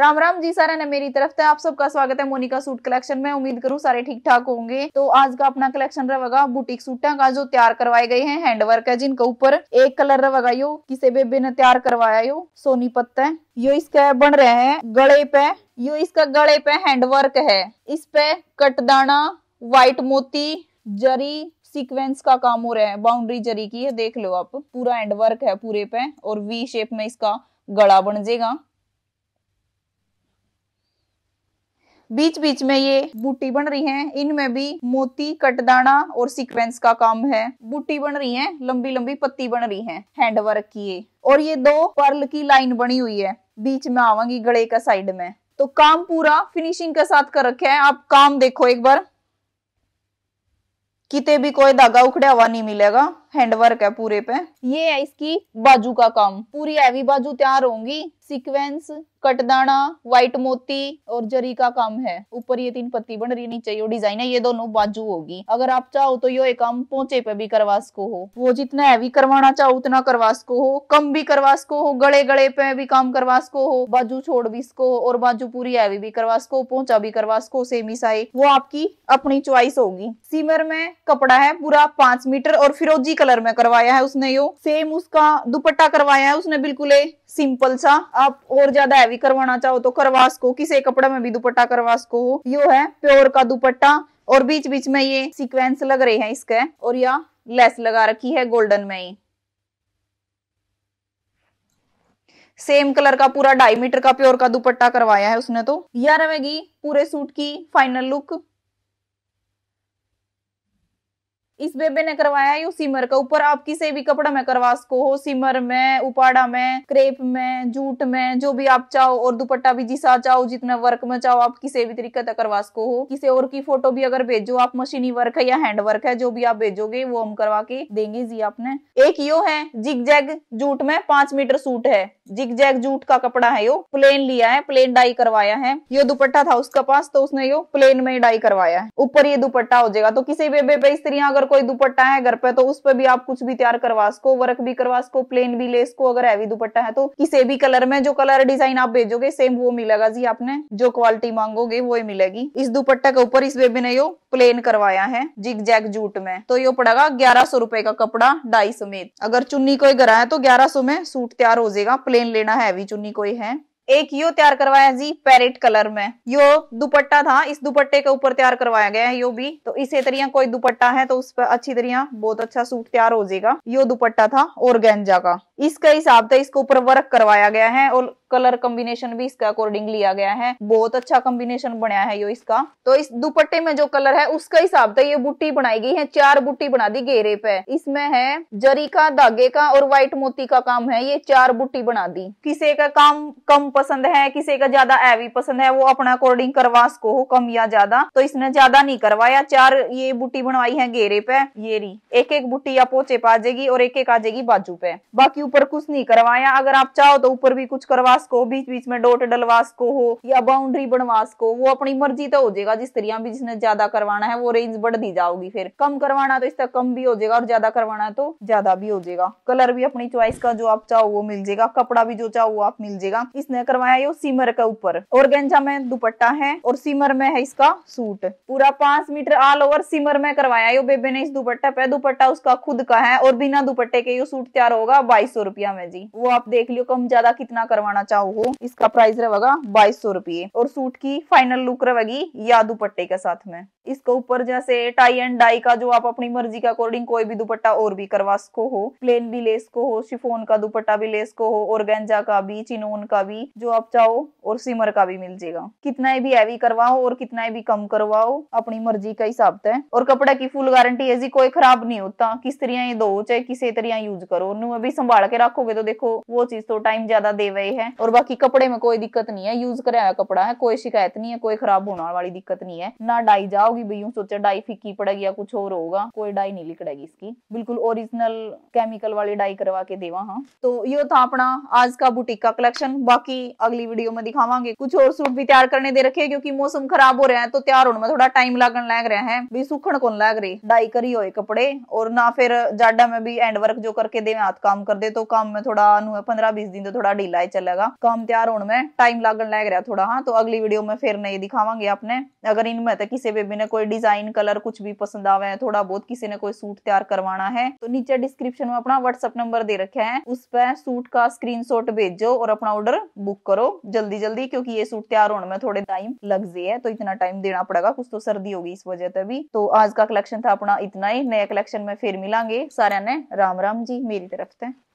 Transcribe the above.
राम राम जी sir ने मेरी तरफ से आप सबका स्वागत है मोनिका सूट कलेक्शन में उम्मीद करूँ सारे ठीक ठाक होंगे तो आज का अपना कलेक्शन रहेगा बुटीक सूटा का जो तैयार करवाए गए हैं हैंडवर्क है जिनके ऊपर एक कलर रहेगा यो किसी बेबे ने तैयार करवाया यो सोनी पत्ता यो इसका बन रहे हैं गड़े पे यो इसका गड़े पे हैंडवर्क है इस पे कटदाना व्हाइट मोती जरी सीक्वेंस का काम हो रहा है बाउंड्री जरी की है देख लो आप पूरा हैंडवर्क है पूरे पे और वी शेप में इसका गला बन जाएगा बीच बीच में ये बूटी बन रही हैं इनमें भी मोती कटदाना और सीक्वेंस का काम है बूटी बन रही हैं लंबी लंबी पत्ती बन रही हैं हैंडवर्क की ये और ये दो पर्ल की लाइन बनी हुई है बीच में आवांगी गले का साइड में तो काम पूरा फिनिशिंग के साथ कर रखे है आप काम देखो एक बार कितने भी कोई धागा उखड़ा हुआ नहीं मिलेगा हैंडवर्क है पूरे पे ये है इसकी बाजू का काम पूरी हैवी बाजू तैयार होंगी सीक्वेंस कटदाना व्हाइट मोती और जरी का काम है ऊपर ये तीन पत्ती बन रही नीचे ये डिजाइन है ये दोनों बाजू होगी अगर आप चाहो तो ये काम पोचे पे भी करवा सको हो वो जितना हैवी करवाना चाहो उतना करवा सको हो कम भी करवा सको हो गड़े गड़े पे भी काम करवा सको हो बाजू छोड़ भी सको और बाजू पूरी हैवी भी करवा सको पोचा भी करवा सको सेमी साइज वो आपकी अपनी च्वाइस होगी सीमर में कपड़ा है पूरा पांच मीटर और फिरोजी कलर में करवाया है उसने यो सेम उसका दुपट्टा करवाया है उसने बिल्कुल सिंपल सा आप और ज्यादा हैवी करवाना चाहो तो करवास को किसी कपड़े में भी दुपट्टा करवास को यो है प्योर का दुपट्टा और बीच बीच में ये सीक्वेंस लग रहे हैं इसके और यह लेस लगा रखी है गोल्डन में ही सेम कलर का पूरा ढाई मीटर का प्योर का दुपट्टा करवाया है उसने तो यह रहेगी पूरे सूट की फाइनल लुक इस बेबे ने करवाया यू सिमर का ऊपर आप किसी भी कपड़ा में करवा सको हो सिमर में उपाड़ा में क्रेप में जूट में जो भी आप चाहो और दुपट्टा भी जिसा चाहो जितना वर्क में चाहो आप किसी भी तरीके से करवा सको हो किसी और की फोटो भी अगर भेजो आप मशीनी वर्क है या हैंड वर्क है जो भी आप भेजोगे वो हम करवा के देंगे जी आपने एक यो है जिग जैग जूट में पांच मीटर सूट है जिग जैग जूट का कपड़ा है यो प्लेन लिया है प्लेन डाई करवाया है यो दुपट्टा था उसका पास तो उसने यो प्लेन में डाई करवाया है ऊपर ये दुपट्टा हो जाएगा तो किसी बेबे पे स्त्रियां अगर कोई दुपट्टा है घर पे तो उस पर भी आप कुछ भी तैयार करवा सको वर्क भी करवा सको प्लेन भी ले सको अगर हैवी दुपट्टा है तो किसी भी कलर में जो कलर डिजाइन आप भेजोगे सेम वो मिलेगा जी आपने जो क्वालिटी मांगोगे वो ही मिलेगी इस दुपट्टा के ऊपर इस बेबी ने यो प्लेन करवाया है जिग जैग जूट में तो यो पड़ेगा ग्यारह सौ रुपए का कपड़ा ढाई समेत अगर चुन्नी कोई घर है तो ग्यारह सौ में सूट तैयार हो जाएगा प्लेन लेना हैवी चुन्नी कोई है एक यो तैयार करवाया जी पैरेट कलर में यो दुपट्टा था इस दुपट्टे के ऊपर तैयार करवाया गया है यो भी तो इसे तरह कोई दुपट्टा है तो उस पर अच्छी तरह बहुत अच्छा सूट तैयार हो जाएगा यो दुपट्टा था और का इसका हिसाब से इसके ऊपर वर्क करवाया गया है और कलर कॉम्बिनेशन भी इसका अकॉर्डिंग लिया गया है बहुत अच्छा कॉम्बिनेशन बनाया है यो इसका तो इस दुपट्टे में जो कलर है उसका हिसाब था तो ये बुट्टी बनाई गई है चार बुट्टी बना दी घेरे पे इसमें है जरी का धागे का और व्हाइट मोती का काम है ये चार बुट्टी बना दी किसी का काम कम पसंद है किसी का ज्यादा एवी पसंद है वो अपना अकॉर्डिंग करवा सको हो कम या ज्यादा तो इसने ज्यादा नहीं करवाया चार ये बुट्टी बनवाई है घेरे पे ये री एक एक बुट्टी या पोचे पे आ जाएगी और एक एक आ जाएगी बाजू पे बाकी ऊपर कुछ नहीं करवाया अगर आप चाहो तो ऊपर भी कुछ करवा सको बीच बीच में डॉट डलवा सको हो या बाउंड्री बनवा सको वो अपनी मर्जी तो हो जाएगा जिस तरह भी जिसने ज्यादा करवाना है वो रेंज बढ़ दी जाओगी फिर कम करवाना तो इसका कम भी हो जाएगा और ज्यादा करवाना तो ज्यादा भी हो जाएगा कलर भी अपनी चॉइस का जो आप चाहो वो मिल जाएगा कपड़ा भी जो चाहो वो आप मिल जाएगा इसने करवाया ये सीमर के ऊपर और गेंजा में दुपट्टा है और सीमर में है इसका सूट पूरा पांच मीटर ऑल ओवर सीमर में करवाया यो बेबे ने इस दुपट्टा पे दुपट्टा उसका खुद का है और बिना दुपट्टे के ये सूट तैयार होगा बाईस सौ रुपया में जी वो आप देख लियो कम ज्यादा कितना करवाना चाहो हो इसका प्राइस रहेगा बाईस सौ रुपये और सूट की फाइनल लुक रहेगी या दुपट्टे के साथ में इसके ऊपर जैसे टाई एंड डाई का जो आप अपनी मर्जी के अकॉर्डिंग कोई भी दुपट्टा और भी करवा सको हो प्लेन भी लेस को हो शिफोन का दुपट्टा भी लेस को हो और गेंजा का भी चिनोन का भी जो आप चाहो और सिमर का भी मिल जाएगा कितना भी हैवी करवाओ और कितना भी कम करवाओ अपनी मर्जी का हिसाब से और कपड़ा की फुल गारंटी है जी कोई खराब नहीं होता किस तरह ये दो चाहे किसी तरह यूज करो नु अभी संभाल के रखोगे तो देखो वो चीज तो टाइम ज्यादा दे रहे है और बाकी कपड़े में कोई दिक्कत नहीं है यूज कराया कपड़ा है कोई शिकायत नहीं है कोई खराब होने वाली दिक्कत नहीं है ना डाई जाओगी भाई यूँ सोचा डाई फीकी पड़ेगी या कुछ और होगा कोई डाई नहीं लिकड़ेगी इसकी बिल्कुल ओरिजिनल केमिकल वाली डाई करवा के देवा हाँ तो यो था अपना आज का बुटीक का कलेक्शन बाकी अगली वीडियो में दिखावांगे कुछ और सूट भी तैयार करने दे रखे क्योंकि मौसम खराब हो रहा है तो तैयार होने में थोड़ा टाइम लगन लग रहा है भी सुखण कौन लग रही डाई करी हुए कपड़े और ना फिर जाडा में भी एंड वर्क जो करके दे हाथ काम कर दे तो काम में थोड़ा पंद्रह बीस दिन तो थोड़ा ढीला ही चलेगा काम तैयार होने में टाइम लागन लग रहा थोड़ा हाँ तो अगली वीडियो में फिर नहीं दिखावांगे आपने अगर इनमें तो किसी बेबी ने कोई डिजाइन कलर कुछ भी पसंद आवे थोड़ा बहुत किसी ने कोई सूट तैयार करवाना है तो नीचे डिस्क्रिप्शन में अपना व्हाट्सअप नंबर दे रखे है उस पर सूट का स्क्रीन भेजो और अपना ऑर्डर बुक करो जल्दी जल्दी क्योंकि ये सूट तैयार होने में थोड़े टाइम लग जाए तो इतना टाइम देना पड़ेगा कुछ तो सर्दी होगी इस वजह तभी तो आज का कलेक्शन था अपना इतना ही नया कलेक्शन में फिर मिलांगे सारे ने राम राम जी मेरी तरफ से